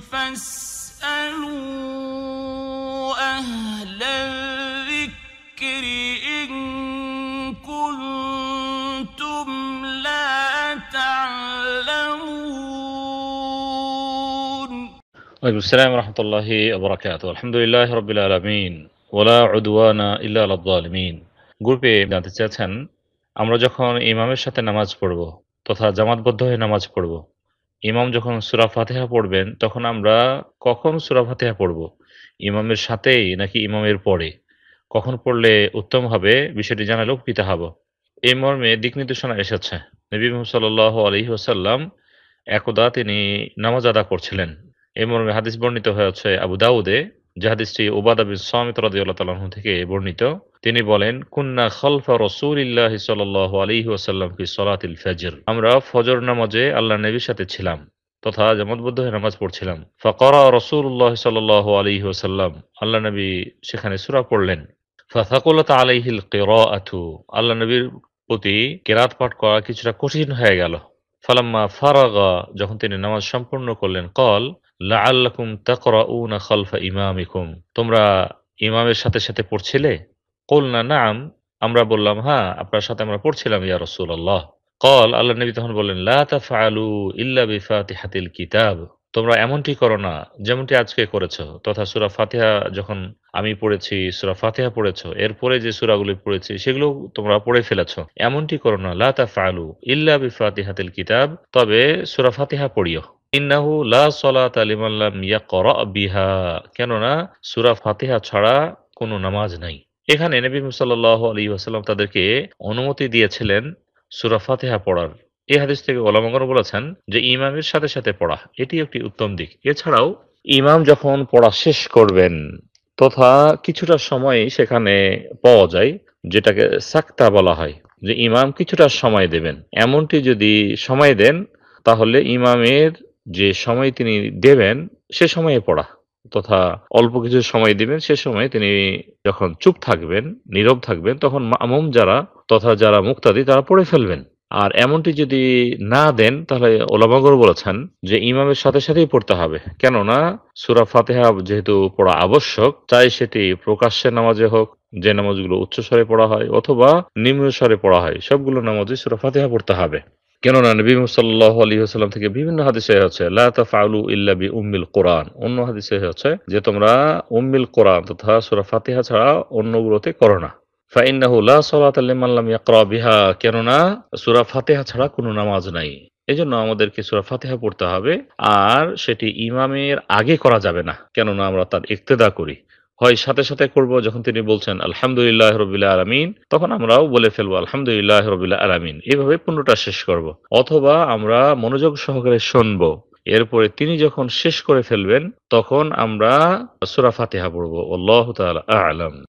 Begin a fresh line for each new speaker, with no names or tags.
فاسألوا أهل الذكر إن كنتم لا تعلمون وعليكم السلام ورحمة الله وبركاته الحمد لله رب العالمين ولا عدوان إلا على الظالمين গ্রুপে জানতে চেয়েছেন আমরা যখন ইমামের সাথে নামাজ পড়ব তথা জামাতবদ্ধ হয়ে নামাজ পড়ব ইমাম যখন সুরা ফাতেহা পড়বেন তখন আমরা কখন সুরা ফাতেহা পড়ব ইমামের সাথেই নাকি ইমামের পরে কখন পড়লে উত্তম হবে বিষয়টি জানালে পিতা হব এই মর্মে দিক নির্দেশনা এসেছে নবী মোহাম্মদ আলহি ওসাল্লাম একদা তিনি নামাজ আদা করছিলেন এই মর্মে হাদিস বর্ণিত হয়েছে আবু দাউদে জাহাদিসটি ওবাদা বিন সামিত রাজিউল্লাহ তালাহু থেকে বর্ণিত তিনি বলেন কুন্না খলফা রসুলিল্লাহ সাল আলী ওসাল্লাম কি সলাতিল ফজর আমরা ফজর নামাজে আল্লাহ নবীর সাথে ছিলাম তথা জামাতবদ্ধ হয়ে নামাজ পড়ছিলাম ফকরা রসুল্লাহ সাল আলী ওসাল্লাম আল্লাহ নবী সেখানে সুরা পড়লেন ফাথাকুলত আলাইহিল কের আথু আল্লাহ নবীর প্রতি কেরাত পাঠ করা কিছুটা কঠিন হয়ে গেল ফালাম্মা ফারাগা যখন তিনি নামাজ সম্পূর্ণ করলেন কল লাআল্লাকুম তাকরাউনা খালফা ইমামিকুম তোমরা ইমামের সাথে সাথে পড়ছিলে কলনা নাম আমরা বললাম হ্যাঁ আপনার সাথে আমরা পড়ছিলাম ইয়া রাসূলুল্লাহ কল আল্লাহ নবী তখন বললেন লা তাফআলু ইল্লা বিফাতিহাতিল কিতাব তোমরা এমনটি করো না যেমনটি আজকে করেছ তথা সুরা ফাতিহা যখন আমি পড়েছি সুরা ফাতিহা পড়েছো এরপরে যে সুরাগুলি পড়েছি সেগুলো তোমরা পড়ে ফেলেছো এমনটি করো না লা তাফআলু ইল্লা বিফাতিহাতিল কিতাব তবে সুরা ফাতিহা পড়িও ইন্নাহু লা সলাত আলিমাল্লাম ইয়া করা বিহা কেননা সুরা ফাতিহা ছাড়া কোনো নামাজ নাই এখানে নবী সাল্লাহ আলী ওয়াসাল্লাম তাদেরকে অনুমতি দিয়েছিলেন সুরা ফাতেহা পড়ার এই হাদিস থেকে ওলামগর বলেছেন যে ইমামের সাথে সাথে পড়া এটি একটি উত্তম দিক এছাড়াও ইমাম যখন পড়া শেষ করবেন তথা কিছুটা সময় সেখানে পাওয়া যায় যেটাকে সাক্তা বলা হয় যে ইমাম কিছুটা সময় দেবেন এমনটি যদি সময় দেন তাহলে ইমামের যে সময় তিনি দেবেন সে সময়ে পড়া তথা অল্প কিছু সময় দিবেন সে সময়ে তিনি যখন চুপ থাকবেন নীরব থাকবেন তখন মামুম যারা তথা যারা মুক্তাদি তারা পড়ে ফেলবেন আর এমনটি যদি না দেন তাহলে ওলামাগর বলেছেন যে ইমামের সাথে সাথেই পড়তে হবে কেননা সুরা ফাতেহা যেহেতু পড়া আবশ্যক তাই সেটি প্রকাশ্যে নামাজে হোক যে নামাজগুলো উচ্চ স্বরে পড়া হয় অথবা নিম্ন স্বরে পড়া হয় সবগুলো নামাজে সুরা ফাতেহা পড়তে হবে কেননা নবী সাল্লাহ আলী সাল্লাম থেকে বিভিন্ন হাদিসে হচ্ছে ইল্লা বি উম্মিল কোরআন অন্য হাদিসে হচ্ছে যে তোমরা উম্মিল কোরআন তথা সুরা ফাতিহা ছাড়া অন্যগুলোতে করো না ফাইন্নাহু লা সালাত লিমান ইয়াকরা বিহা কেননা ফাতিহা ছাড়া কোনো নামাজ নাই জন্য আমাদেরকে সুরা ফাতিহা পড়তে হবে আর সেটি ইমামের আগে করা যাবে না কেননা আমরা তার ইক্তেদা করি হয় সাথে সাথে করব যখন তিনি বলছেন আলহামদুলিল্লাহ রবিল্লা আলমিন তখন আমরাও বলে ফেলবো আলহামদুলিল্লাহ রবিল্লা আলমিন এইভাবে পণ্যটা শেষ করব। অথবা আমরা মনোযোগ সহকারে শুনবো এরপরে তিনি যখন শেষ করে ফেলবেন তখন আমরা সুরা ফাতেহা পড়বো আল্লাহ আলম